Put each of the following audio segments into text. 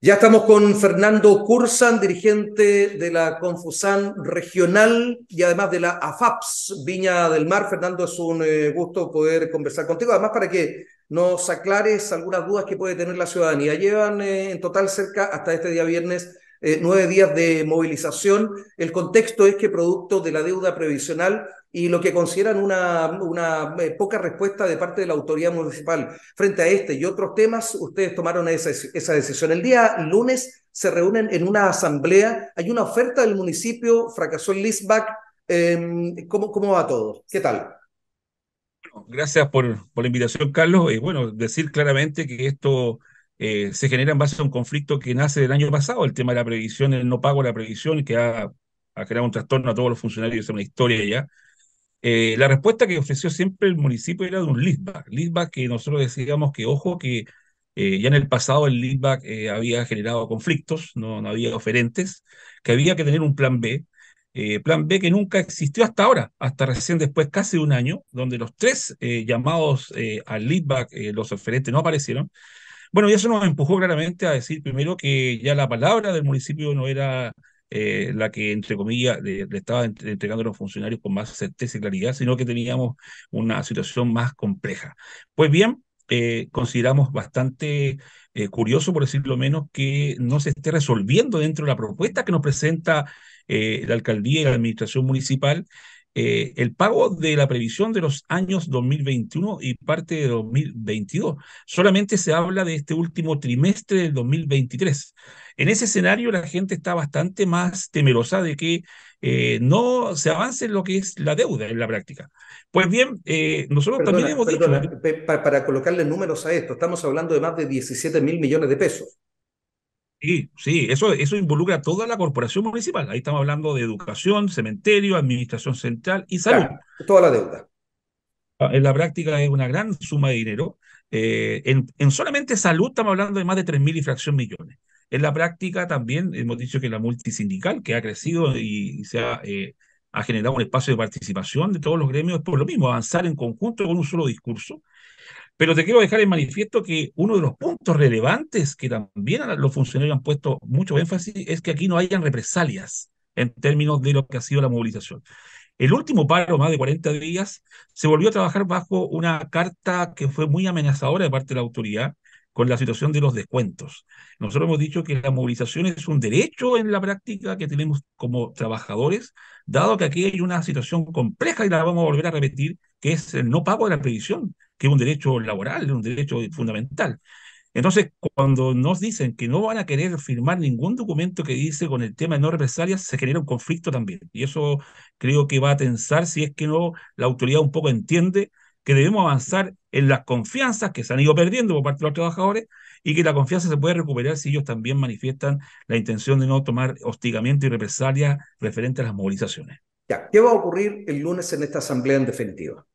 Ya estamos con Fernando Cursan, dirigente de la Confusan Regional y además de la AFAPS Viña del Mar. Fernando, es un eh, gusto poder conversar contigo. Además, para que nos aclares algunas dudas que puede tener la ciudadanía. Llevan eh, en total cerca, hasta este día viernes, eh, nueve días de movilización. El contexto es que producto de la deuda previsional y lo que consideran una, una eh, poca respuesta de parte de la autoridad municipal frente a este y otros temas, ustedes tomaron esa, decisión. El día lunes se reúnen en una asamblea, hay una oferta del municipio, fracasó el Lisback. Em, ¿cómo, ¿Cómo va todo? ¿Qué tal? Gracias por, por la invitación, Carlos. Y eh, bueno, decir claramente que esto eh, se genera en base a un conflicto que nace del año pasado, el tema de la previsión, el no pago de la previsión, que ha, ha un trastorno a todos los funcionarios, es una historia ya. Eh, la respuesta que ofreció siempre el municipio era de un leadback leadback que nosotros decíamos que, ojo, que eh, ya en el pasado el leadback había generado conflictos, no, no, había oferentes, que había que tener un plan B, plan B que nunca existió hasta ahora, hasta recién después, casi un año, donde los tres llamados al leadback los oferentes no aparecieron, bueno, y eso nos empujó claramente a decir primero que ya la palabra del municipio no era eh, la que, entre comillas, le, estaba entregando a los funcionarios con más certeza y claridad, sino que teníamos una situación más compleja. Pues bien, eh, consideramos bastante eh, curioso, por decirlo menos, que no se esté resolviendo dentro de la propuesta que nos presenta la alcaldía y la administración municipal eh, el pago de la previsión de los años 2021 y parte de 2022. Solamente se habla de este último trimestre del 2023. En ese escenario la gente está bastante más temerosa de que eh, no se avance en lo que es la deuda en la práctica. Pues bien, eh, nosotros también hemos para colocarle números a esto, estamos hablando de más de 17 mil millones de pesos. Sí, sí, eso, eso involucra a toda la corporación municipal. Ahí estamos hablando de educación, cementerio, administración central y salud. toda la deuda. Ah, en la práctica es una gran suma de dinero. Eh, en, solamente salud estamos hablando de más de 3.000 y fracción millones. En la práctica también hemos dicho que la multisindical, que ha crecido y, se ha, eh, ha, generado un espacio de participación de todos los gremios, es por lo mismo, avanzar en conjunto con un solo discurso. Pero te quiero dejar en manifiesto que uno de los puntos relevantes que también los funcionarios han puesto mucho énfasis es que aquí no hayan represalias en términos de lo que ha sido la movilización. El último paro, más de 40 días, se volvió a trabajar bajo una carta que fue muy amenazadora de parte de la autoridad con la situación de los descuentos. Nosotros hemos dicho que la movilización es un derecho en la práctica que tenemos como trabajadores, dado que aquí hay una situación compleja y la vamos a volver a repetir, que es el no pago de la previsión que es un derecho laboral, un derecho fundamental. Entonces, cuando nos dicen que no van a querer firmar ningún documento que dice con el tema de no represalias, se genera un conflicto también. Y eso creo que va a tensar si es que no la autoridad un poco entiende que debemos avanzar en las confianzas que se han ido perdiendo por parte de los trabajadores y que la confianza se puede recuperar si ellos también manifiestan la intención de no tomar hostigamiento y represalias referente a las movilizaciones. Ya, ¿Qué va a ocurrir el lunes en esta asamblea en definitiva?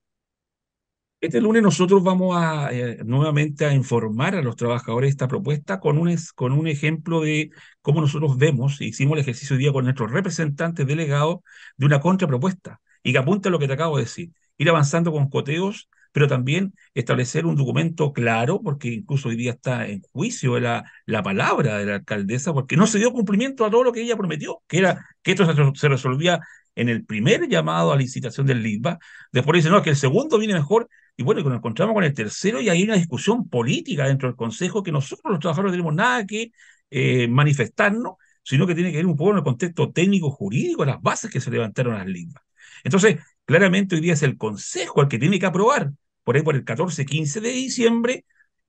Este lunes nosotros vamos a eh, nuevamente a informar a los trabajadores de esta propuesta con un, con un ejemplo de cómo nosotros vemos, hicimos el ejercicio hoy día con nuestros representantes delegados de una contrapropuesta y que apunta a lo que te acabo de decir, ir avanzando con coteos, pero también establecer un documento claro, porque incluso hoy día está en juicio la, la palabra de la alcaldesa, porque no se dio cumplimiento a todo lo que ella prometió, que era que esto se resolvía en el primer llamado a licitación del LIBA, después dicen, no, es que el segundo viene mejor, y bueno, y nos encontramos con el tercero y hay una discusión política dentro del Consejo que nosotros los trabajadores no tenemos nada que eh, manifestarnos, sino que tiene que ver un poco en el contexto técnico-jurídico, las bases que se levantaron las LIBA. Entonces, claramente hoy día es el Consejo el que tiene que aprobar, por ahí por el 14-15 de diciembre,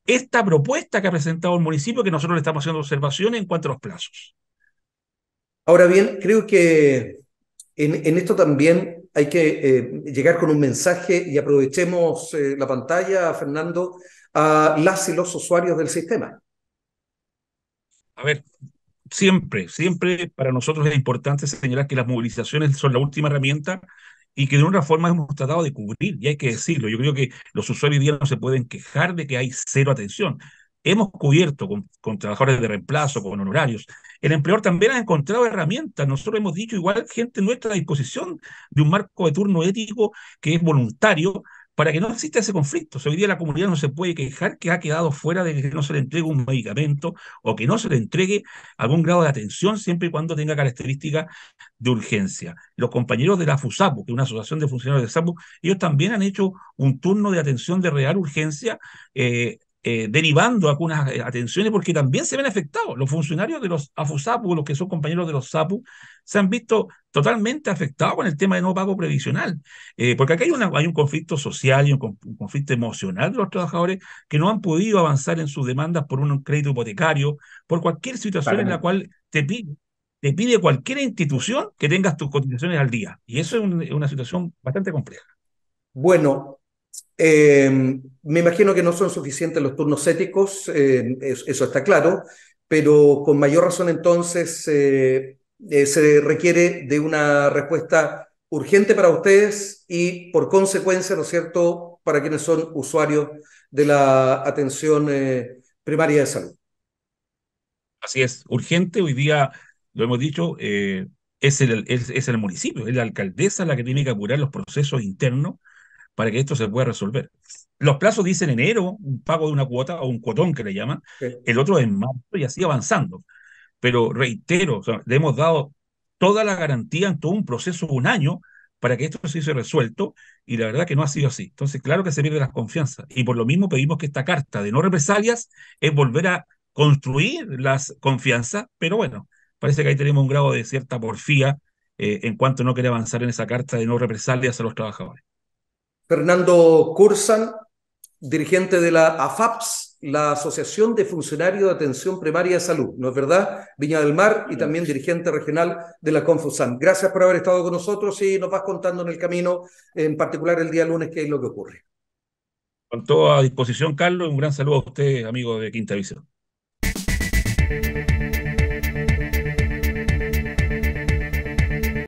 esta propuesta que ha presentado el municipio, que nosotros le estamos haciendo observaciones en cuanto a los plazos. Ahora bien, creo que en, esto también hay que eh, llegar con un mensaje y aprovechemos eh, la pantalla, Fernando, a las y los usuarios del sistema. A ver, siempre, siempre para nosotros es importante señalar que las movilizaciones son la última herramienta y que de una forma hemos tratado de cubrir, y hay que decirlo, yo creo que los usuarios hoy día no se pueden quejar de que hay cero atención. Hemos cubierto con, trabajadores de reemplazo, con honorarios. El empleador también ha encontrado herramientas. Nosotros hemos dicho igual gente nuestra a disposición de un marco de turno ético que es voluntario para que no exista ese conflicto. O hoy día la comunidad no se puede quejar que ha quedado fuera de que no se le entregue un medicamento o que no se le entregue algún grado de atención siempre y cuando tenga características de urgencia. Los compañeros de la FUSAPU, que es una asociación de funcionarios de SAPU, ellos también han hecho un turno de atención de real urgencia eh, eh, derivando algunas eh, atenciones porque también se ven afectados. Los funcionarios de los AFUSAPU, los que son compañeros de los SAPU, se han visto totalmente afectados con el tema de no pago previsional. Eh, porque aquí hay, una, hay, un conflicto social y un, conflicto emocional de los trabajadores que no han podido avanzar en sus demandas por un crédito hipotecario, por cualquier situación en la cual te pide, te pide cualquier institución que tengas tus cotizaciones al día. Y eso es una situación bastante compleja. Bueno, Em, me imagino que no son suficientes los turnos éticos, em, eso, está claro, pero con mayor razón entonces eh, eh, se requiere de una respuesta urgente para ustedes y por consecuencia, ¿no es cierto?, para quienes son usuarios de la atención eh, primaria de salud. Así es, urgente, hoy día lo hemos dicho, es el, es, es el municipio, es la alcaldesa la que tiene que apurar los procesos internos para que esto se pueda resolver. Los plazos dicen enero, un pago de una cuota o un cuotón que le llaman, el otro en marzo y así avanzando. Pero reitero, le hemos dado toda la garantía en todo un proceso de un año para que esto se hiciese resuelto y la verdad que no ha sido así. Entonces, claro que se pierde la confianza y por lo mismo pedimos que esta carta de no represalias es volver a construir las confianzas, pero bueno, parece que ahí tenemos un grado de cierta porfía eh, en cuanto no quiere avanzar en esa carta de no represalias a los trabajadores. Fernando Cursan, dirigente de la AFAPS, la Asociación de Funcionarios de Atención Primaria de Salud, ¿no es verdad? Viña del Mar y también dirigente regional de la Confusan. Gracias por haber estado con nosotros y nos vas contando en el camino, en particular el día lunes, qué es lo que ocurre. Con a disposición, Carlos, un gran saludo a usted, amigo de Quinta Visión.